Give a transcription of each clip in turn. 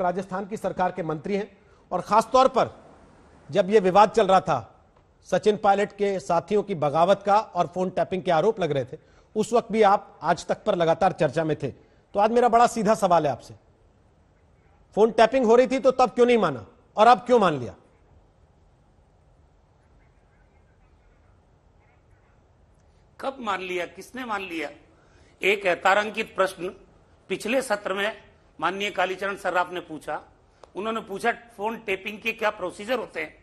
राजस्थान की सरकार के मंत्री हैं और खासतौर पर जब यह विवाद चल रहा था सचिन पायलट के साथियों की बगावत का और फोन टैपिंग के आरोप लग रहे थे उस वक्त भी आप आज तक पर लगातार चर्चा में थे तो आज मेरा बड़ा सीधा सवाल है आपसे फोन टैपिंग हो रही थी तो तब क्यों नहीं माना और अब क्यों मान लिया कब मान लिया किसने मान लिया एक ऐतारंकित प्रश्न पिछले सत्र में माननीय कालीचरण सर ने पूछा उन्होंने पूछा फोन टेपिंग के क्या प्रोसीजर होते हैं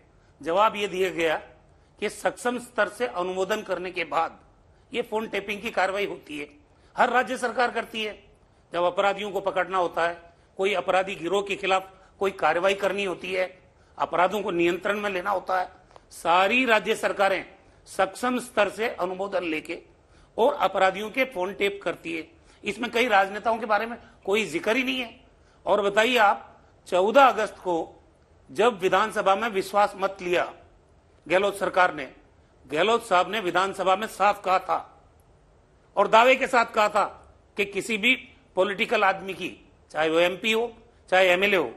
जवाब ये दिया गया कि सक्षम स्तर से अनुमोदन करने के बाद ये फोन टेपिंग की कार्रवाई होती है हर राज्य सरकार करती है जब अपराधियों को पकड़ना होता है कोई अपराधी गिरोह के खिलाफ कोई कार्रवाई करनी होती है अपराधों को नियंत्रण में लेना होता है सारी राज्य सरकारें सक्षम स्तर से अनुमोदन लेके और अपराधियों के फोन टेप करती है इसमें कई राजनेताओं के बारे में कोई जिक्र ही नहीं है और बताइए आप 14 अगस्त को जब विधानसभा में विश्वास मत लिया गहलोत सरकार ने गहलोत साहब ने विधानसभा में साफ कहा था और दावे के साथ कहा था कि किसी भी पॉलिटिकल आदमी की चाहे वो एमपी हो चाहे एमएलए हो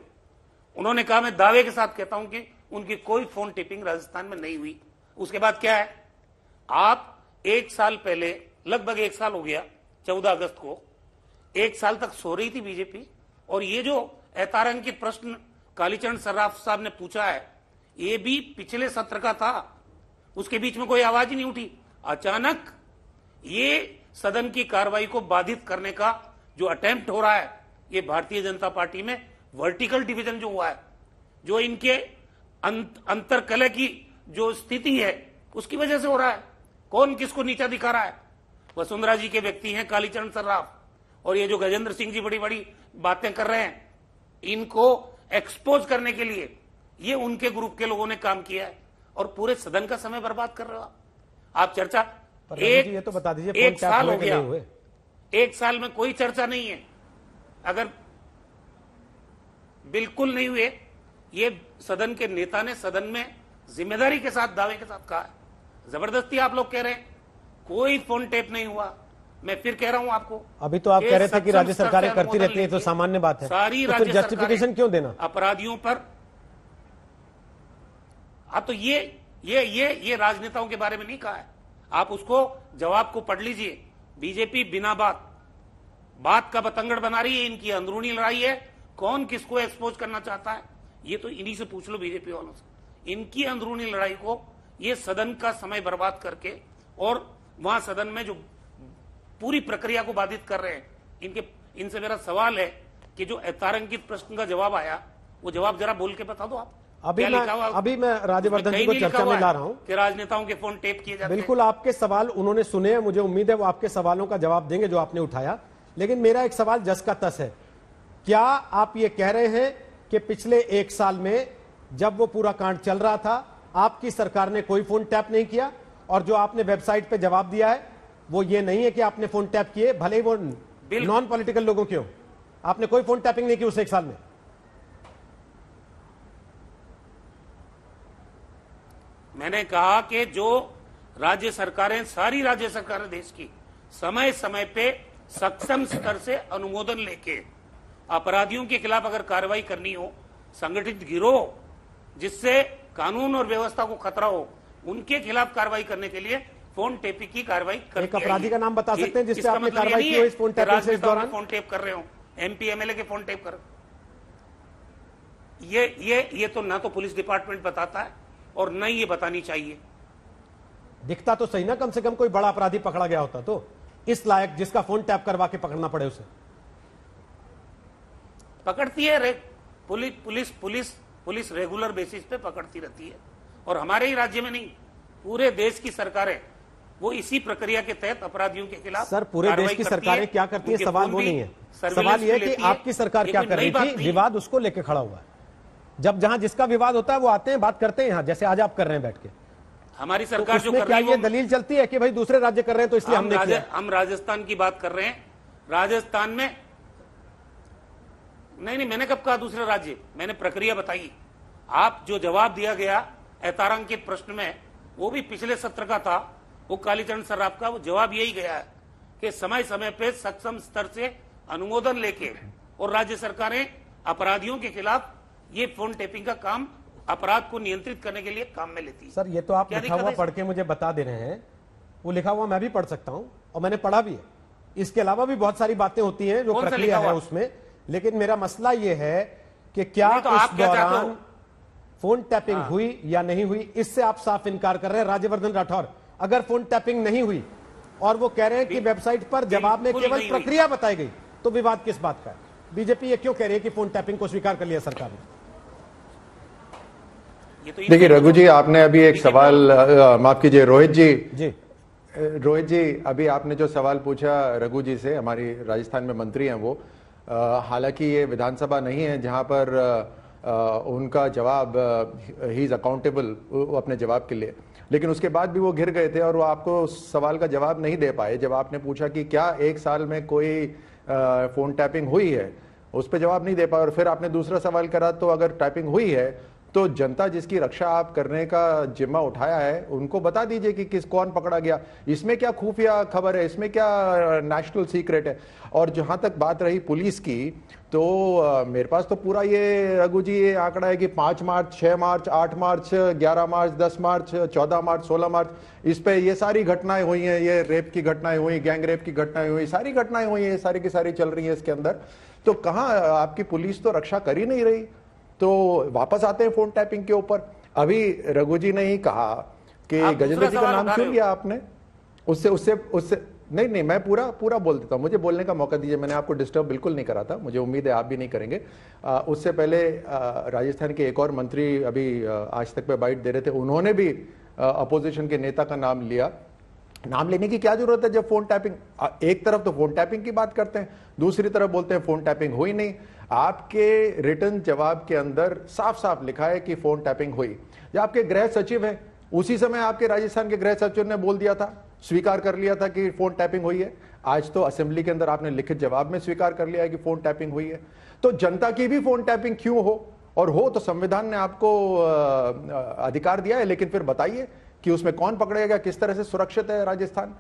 उन्होंने कहा मैं दावे के साथ कहता हूं कि उनकी कोई फोन टिपिंग राजस्थान में नहीं हुई उसके बाद क्या है आप एक साल पहले लगभग एक साल हो गया चौदह अगस्त को एक साल तक सो रही थी बीजेपी और ये जो ऐतारंकित प्रश्न कालीचरण सर्राफ साहब ने पूछा है ये भी पिछले सत्र का था उसके बीच में कोई आवाज ही नहीं उठी अचानक ये सदन की कार्रवाई को बाधित करने का जो अटेम्प्ट हो रहा है ये भारतीय जनता पार्टी में वर्टिकल डिवीजन जो हुआ है जो इनके अंत, कले की जो स्थिति है उसकी वजह से हो रहा है कौन किसको नीचा दिखा रहा है वसुंधरा जी के व्यक्ति हैं कालीचरण सर्राफ और ये जो गजेंद्र सिंह जी बड़ी बड़ी बातें कर रहे हैं इनको एक्सपोज करने के लिए ये उनके ग्रुप के लोगों ने काम किया है और पूरे सदन का समय बर्बाद कर रहे हो आप चर्चा एक ये तो बता दीजिए एक साल हो गया एक साल में कोई चर्चा नहीं है अगर बिल्कुल नहीं हुए ये सदन के नेता ने सदन में जिम्मेदारी के साथ दावे के साथ कहा जबरदस्ती आप लोग कह रहे हैं कोई फोन टेप नहीं हुआ मैं फिर कह रहा हूं आपको अभी तो आप कह रहे थे कि राज्य सरकारें करती रहती है तो सामान्य बात है सारी तो जस्टिफिकेशन क्यों देना अपराधियों पर आप हाँ, तो ये ये ये ये राजनेताओं के बारे में नहीं कहा है आप उसको जवाब को पढ़ लीजिए बीजेपी बिना बात बात का बतंगड़ बना रही है इनकी अंदरूनी लड़ाई है कौन किसको एक्सपोज करना चाहता है ये तो इन्हीं से पूछ लो बीजेपी वालों से इनकी अंदरूनी लड़ाई को ये सदन का समय बर्बाद करके और वहां सदन में जो पूरी प्रक्रिया को बाधित कर रहे हैं इनके इनसे मेरा सवाल है कि जो तारंकित प्रश्न का जवाब आया वो जवाब जरा बोल के बता दो आप अभी मैं अभी मैं राज्यवर्धन जी को चर्चा में ला रहा हूँ राजनेताओं के फोन टेप किए जाते बिल्कुल आपके सवाल उन्होंने सुने मुझे उम्मीद है वो आपके सवालों का जवाब देंगे जो आपने उठाया लेकिन मेरा एक सवाल जस का तस है क्या आप ये कह रहे हैं कि पिछले एक साल में जब वो पूरा कांड चल रहा था आपकी सरकार ने कोई फोन टैप नहीं किया और जो आपने वेबसाइट पे जवाब दिया है वो ये नहीं है कि आपने फोन टैप किए भले ही वो नॉन पॉलिटिकल लोगों के हो आपने कोई फोन टैपिंग नहीं की उस एक साल में मैंने कहा कि जो राज्य सरकारें सारी राज्य सरकारें देश की समय समय पे सक्षम स्तर से अनुमोदन लेके अपराधियों के खिलाफ अगर कार्रवाई करनी हो संगठित गिरोह जिससे कानून और व्यवस्था को खतरा हो उनके खिलाफ कार्रवाई करने के लिए फोन टेपिंग की कार्रवाई कर एक अपराधी का नाम बता सकते हैं जिससे आपने मतलब कार्रवाई की इस फोन से इस दौरान फोन टेप कर रहे हो एमपी एमएलए के फोन टेप कर ये ये ये तो ना तो पुलिस डिपार्टमेंट बताता है और न ही ये बतानी चाहिए दिखता तो सही ना कम से कम कोई बड़ा अपराधी पकड़ा गया होता तो इस लायक जिसका फोन टैप करवा के पकड़ना पड़े उसे पकड़ती है police police police police regular basis पे पकड़ती रहती है और हमारे ही राज्य में नहीं पूरे देश की सरकारें वो इसी प्रक्रिया के तहत अपराधियों के खिलाफ सर पूरे देश की सरकारें क्या करती है सवाल वो नहीं है सवाल ये कि आपकी सरकार क्या कर रही थी विवाद उसको लेके खड़ा हुआ है जब जहां जिसका विवाद होता है वो आते हैं बात करते हैं यहाँ जैसे आज आप कर रहे हैं बैठ के हमारी तो सरकार तो जो क्या ये दलील चलती है कि भाई दूसरे राज्य कर रहे हैं तो इसलिए हम हम राजस्थान की बात कर रहे हैं राजस्थान में नहीं नहीं मैंने कब कहा दूसरे राज्य मैंने प्रक्रिया बताई आप जो जवाब दिया गया ऐतारांकित प्रश्न में वो भी पिछले सत्र का था वो कालीचरण सर आपका वो जवाब यही गया है कि समय समय पे सक्षम स्तर से अनुमोदन लेके और राज्य सरकारें अपराधियों के खिलाफ ये फोन टेपिंग का काम अपराध को नियंत्रित करने के लिए काम में लेती है सर ये तो आप लिखा हुआ पढ़ के मुझे बता दे रहे हैं वो लिखा हुआ मैं भी पढ़ सकता हूँ और मैंने पढ़ा भी है इसके अलावा भी बहुत सारी बातें होती हैं जो प्रक्रिया है उसमें लेकिन मेरा मसला ये है कि क्या तो आप दौरान फोन टैपिंग हाँ। हुई या नहीं हुई इससे आप साफ इनकार कर रहे हैं राज्यवर्धन राठौर अगर फोन टैपिंग नहीं हुई और वो कह रहे हैं कि वेबसाइट पर जवाब में केवल प्रक्रिया बताई गई तो विवाद किस बात का है बीजेपी ये क्यों कह रही है कि फोन टैपिंग को स्वीकार कर लिया सरकार ने तो देखिए रघु जी आपने अभी एक सवाल तो- माफ कीजिए रोहित जी जी रोहित जी अभी आपने जो सवाल पूछा रघु जी से हमारी राजस्थान में मंत्री हैं वो हालांकि ये विधानसभा नहीं है जहां पर आ, उनका जवाब ही इज़ अकाउंटेबल अपने जवाब के लिए लेकिन उसके बाद भी वो घिर गए थे और वो आपको सवाल का जवाब नहीं दे पाए जब आपने पूछा कि क्या एक साल में कोई फ़ोन टैपिंग हुई है उस पर जवाब नहीं दे पाए और फिर आपने दूसरा सवाल करा तो अगर टाइपिंग हुई है तो जनता जिसकी रक्षा आप करने का जिम्मा उठाया है उनको बता दीजिए कि किस कौन पकड़ा गया इसमें क्या खुफिया खबर है इसमें क्या नेशनल सीक्रेट है और जहां तक बात रही पुलिस की तो मेरे पास तो पूरा ये रघु जी ये आंकड़ा है कि पांच मार्च छह मार्च आठ मार्च ग्यारह मार्च दस मार्च चौदह मार्च सोलह मार्च इस पे ये सारी घटनाएं हुई हैं ये रेप की घटनाएं हुई गैंग रेप की घटनाएं हुई सारी घटनाएं हुई हैं सारी की सारी चल रही है इसके अंदर तो कहाँ आपकी पुलिस तो रक्षा कर ही नहीं रही तो वापस आते हैं फोन टैपिंग के ऊपर अभी रघु जी ने ही कहा कि गजेंद्र जी का नाम क्यों लिया आपने उससे उससे उससे नहीं नहीं मैं पूरा पूरा बोल देता हूँ मुझे बोलने का मौका दीजिए मैंने आपको डिस्टर्ब बिल्कुल नहीं करा था मुझे उम्मीद है आप भी नहीं करेंगे आ, उससे पहले राजस्थान के एक और मंत्री अभी आज तक पे बाइट दे रहे थे उन्होंने भी अपोजिशन के नेता का नाम लिया नाम लेने की क्या जरूरत है जब फोन टैपिंग एक तरफ तो फोन टैपिंग की बात करते हैं दूसरी तरफ बोलते हैं फोन टैपिंग हुई नहीं आपके रिटर्न जवाब के अंदर साफ साफ लिखा है कि फोन टैपिंग हुई जो आपके गृह सचिव है उसी समय आपके राजस्थान के गृह सचिव ने बोल दिया था स्वीकार कर लिया था कि फोन टैपिंग हुई है आज तो असेंबली के अंदर आपने लिखित जवाब में स्वीकार कर लिया है कि फोन टैपिंग हुई है तो जनता की भी फोन टैपिंग क्यों हो और हो तो संविधान ने आपको अधिकार दिया है लेकिन फिर बताइए कि उसमें कौन पकड़ेगा किस तरह से सुरक्षित है राजस्थान